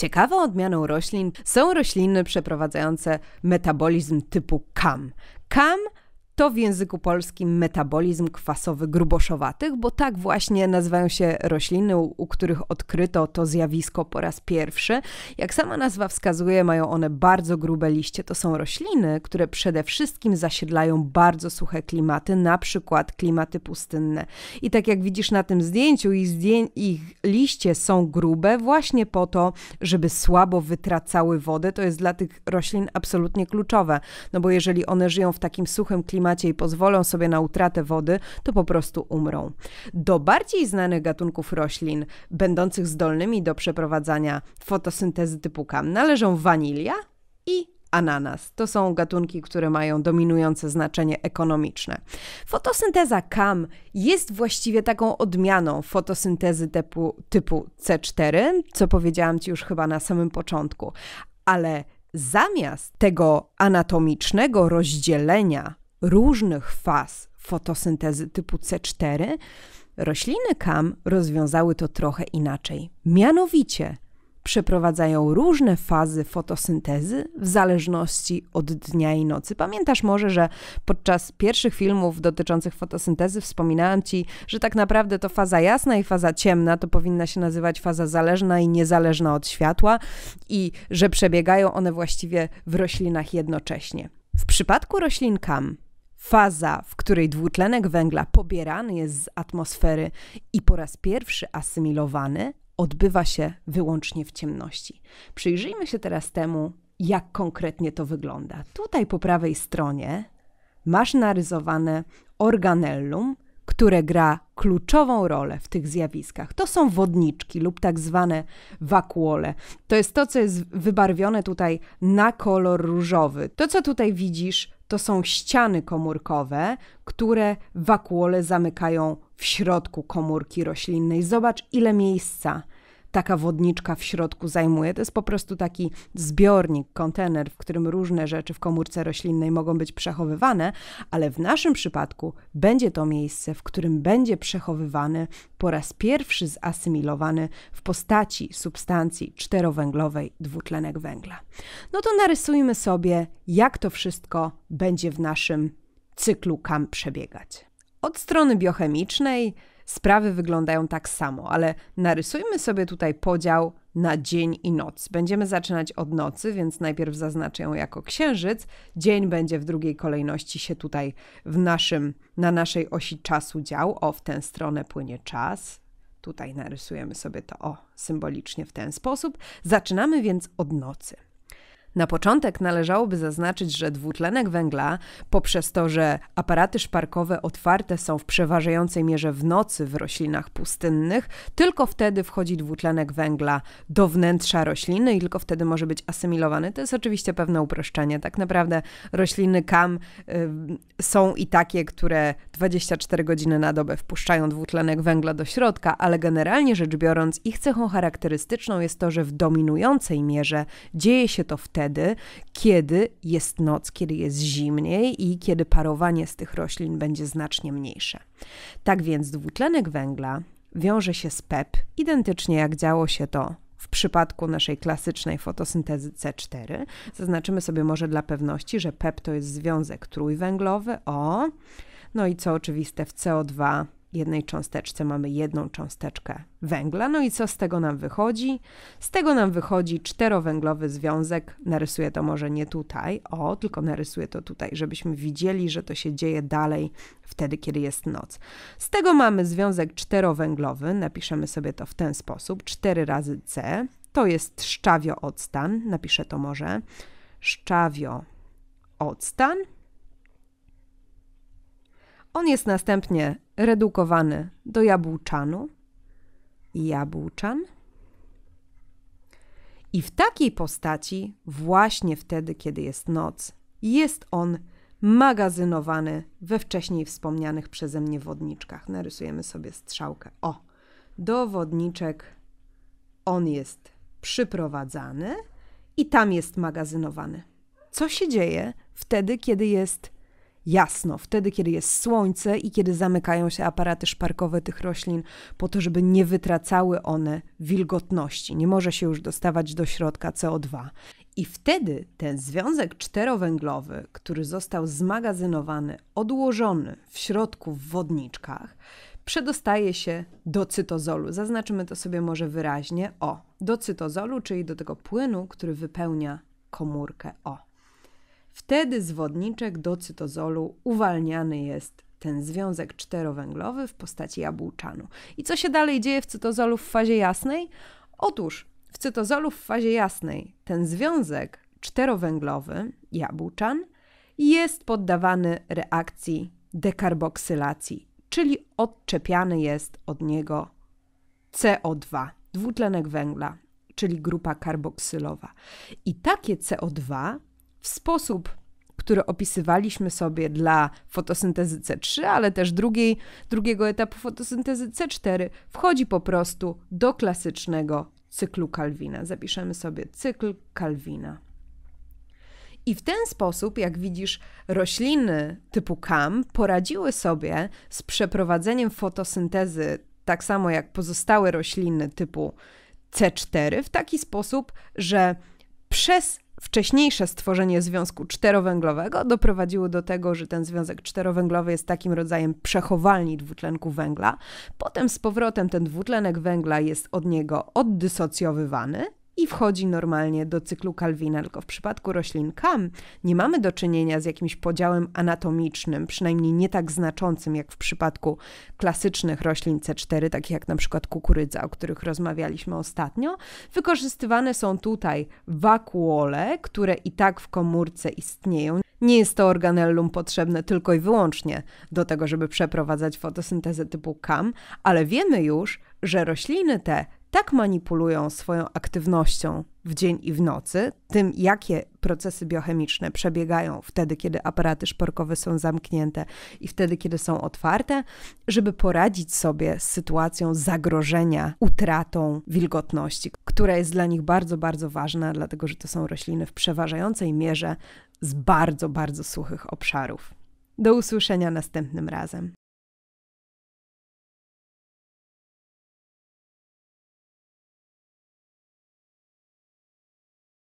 Ciekawą odmianą roślin są rośliny przeprowadzające metabolizm typu CAM. CAM to w języku polskim metabolizm kwasowy gruboszowatych, bo tak właśnie nazywają się rośliny, u których odkryto to zjawisko po raz pierwszy. Jak sama nazwa wskazuje, mają one bardzo grube liście. To są rośliny, które przede wszystkim zasiedlają bardzo suche klimaty, na przykład klimaty pustynne. I tak jak widzisz na tym zdjęciu, ich, zdję ich liście są grube właśnie po to, żeby słabo wytracały wodę. To jest dla tych roślin absolutnie kluczowe, no bo jeżeli one żyją w takim suchym klimacie, klimacie i pozwolą sobie na utratę wody, to po prostu umrą. Do bardziej znanych gatunków roślin, będących zdolnymi do przeprowadzania fotosyntezy typu kam, należą wanilia i ananas. To są gatunki, które mają dominujące znaczenie ekonomiczne. Fotosynteza KAM jest właściwie taką odmianą fotosyntezy typu, typu C4, co powiedziałam Ci już chyba na samym początku, ale zamiast tego anatomicznego rozdzielenia różnych faz fotosyntezy typu C4, rośliny kam rozwiązały to trochę inaczej. Mianowicie przeprowadzają różne fazy fotosyntezy w zależności od dnia i nocy. Pamiętasz może, że podczas pierwszych filmów dotyczących fotosyntezy wspominałam ci, że tak naprawdę to faza jasna i faza ciemna to powinna się nazywać faza zależna i niezależna od światła i że przebiegają one właściwie w roślinach jednocześnie. W przypadku roślin kam Faza, w której dwutlenek węgla pobierany jest z atmosfery i po raz pierwszy asymilowany, odbywa się wyłącznie w ciemności. Przyjrzyjmy się teraz temu, jak konkretnie to wygląda. Tutaj po prawej stronie masz narysowane organellum, które gra kluczową rolę w tych zjawiskach. To są wodniczki lub tak zwane wakuole. To jest to, co jest wybarwione tutaj na kolor różowy. To, co tutaj widzisz, to są ściany komórkowe, które wakuole zamykają w środku komórki roślinnej. Zobacz, ile miejsca taka wodniczka w środku zajmuje. To jest po prostu taki zbiornik, kontener, w którym różne rzeczy w komórce roślinnej mogą być przechowywane, ale w naszym przypadku będzie to miejsce, w którym będzie przechowywany po raz pierwszy zasymilowany w postaci substancji czterowęglowej dwutlenek węgla. No to narysujmy sobie, jak to wszystko będzie w naszym cyklu kam przebiegać. Od strony biochemicznej sprawy wyglądają tak samo, ale narysujmy sobie tutaj podział na dzień i noc. Będziemy zaczynać od nocy, więc najpierw zaznaczę ją jako księżyc. Dzień będzie w drugiej kolejności się tutaj w naszym, na naszej osi czasu dział. O, w tę stronę płynie czas. Tutaj narysujemy sobie to o symbolicznie w ten sposób. Zaczynamy więc od nocy. Na początek należałoby zaznaczyć, że dwutlenek węgla, poprzez to, że aparaty szparkowe otwarte są w przeważającej mierze w nocy w roślinach pustynnych, tylko wtedy wchodzi dwutlenek węgla do wnętrza rośliny i tylko wtedy może być asymilowany. To jest oczywiście pewne uproszczenie. Tak naprawdę rośliny kam y, są i takie, które 24 godziny na dobę wpuszczają dwutlenek węgla do środka, ale generalnie rzecz biorąc, ich cechą charakterystyczną jest to, że w dominującej mierze dzieje się to wtedy, wtedy, kiedy jest noc, kiedy jest zimniej i kiedy parowanie z tych roślin będzie znacznie mniejsze. Tak więc dwutlenek węgla wiąże się z PEP, identycznie jak działo się to w przypadku naszej klasycznej fotosyntezy C4. Zaznaczymy sobie może dla pewności, że PEP to jest związek trójwęglowy o, no i co oczywiste w CO2 jednej cząsteczce mamy jedną cząsteczkę węgla. No i co z tego nam wychodzi? Z tego nam wychodzi czterowęglowy związek. Narysuję to może nie tutaj, o, tylko narysuję to tutaj, żebyśmy widzieli, że to się dzieje dalej wtedy, kiedy jest noc. Z tego mamy związek czterowęglowy. Napiszemy sobie to w ten sposób. 4 razy C to jest szczawio odstan. Napiszę to może. Szczawio odstan. On jest następnie redukowany do jabłczanu jabłczan. I w takiej postaci, właśnie wtedy, kiedy jest noc, jest on magazynowany we wcześniej wspomnianych przeze mnie wodniczkach. Narysujemy sobie strzałkę. O, do wodniczek on jest przyprowadzany i tam jest magazynowany. Co się dzieje wtedy, kiedy jest jasno, wtedy kiedy jest słońce i kiedy zamykają się aparaty szparkowe tych roślin, po to, żeby nie wytracały one wilgotności. Nie może się już dostawać do środka CO2. I wtedy ten związek czterowęglowy, który został zmagazynowany, odłożony w środku w wodniczkach, przedostaje się do cytozolu. Zaznaczymy to sobie może wyraźnie. O, do cytozolu, czyli do tego płynu, który wypełnia komórkę O. Wtedy z wodniczek do cytozolu uwalniany jest ten związek czterowęglowy w postaci jabłczanu. I co się dalej dzieje w cytozolu w fazie jasnej? Otóż w cytozolu w fazie jasnej ten związek czterowęglowy, jabłczan, jest poddawany reakcji dekarboksylacji, czyli odczepiany jest od niego CO2, dwutlenek węgla, czyli grupa karboksylowa. I takie CO2 w sposób, który opisywaliśmy sobie dla fotosyntezy C3, ale też drugiej, drugiego etapu fotosyntezy C4, wchodzi po prostu do klasycznego cyklu Kalwina. Zapiszemy sobie cykl Kalwina. I w ten sposób, jak widzisz, rośliny typu KAM poradziły sobie z przeprowadzeniem fotosyntezy tak samo jak pozostałe rośliny typu C4 w taki sposób, że przez Wcześniejsze stworzenie związku czterowęglowego doprowadziło do tego, że ten związek czterowęglowy jest takim rodzajem przechowalni dwutlenku węgla. Potem z powrotem ten dwutlenek węgla jest od niego oddysocjowywany i wchodzi normalnie do cyklu Kalwina. Tylko w przypadku roślin kam nie mamy do czynienia z jakimś podziałem anatomicznym, przynajmniej nie tak znaczącym jak w przypadku klasycznych roślin C4, takich jak na przykład kukurydza, o których rozmawialiśmy ostatnio. Wykorzystywane są tutaj wakuole, które i tak w komórce istnieją. Nie jest to organellum potrzebne tylko i wyłącznie do tego, żeby przeprowadzać fotosyntezę typu KAM, ale wiemy już, że rośliny te tak manipulują swoją aktywnością w dzień i w nocy, tym jakie procesy biochemiczne przebiegają wtedy, kiedy aparaty szparkowe są zamknięte i wtedy, kiedy są otwarte, żeby poradzić sobie z sytuacją zagrożenia utratą wilgotności, która jest dla nich bardzo, bardzo ważna, dlatego że to są rośliny w przeważającej mierze z bardzo, bardzo suchych obszarów. Do usłyszenia następnym razem.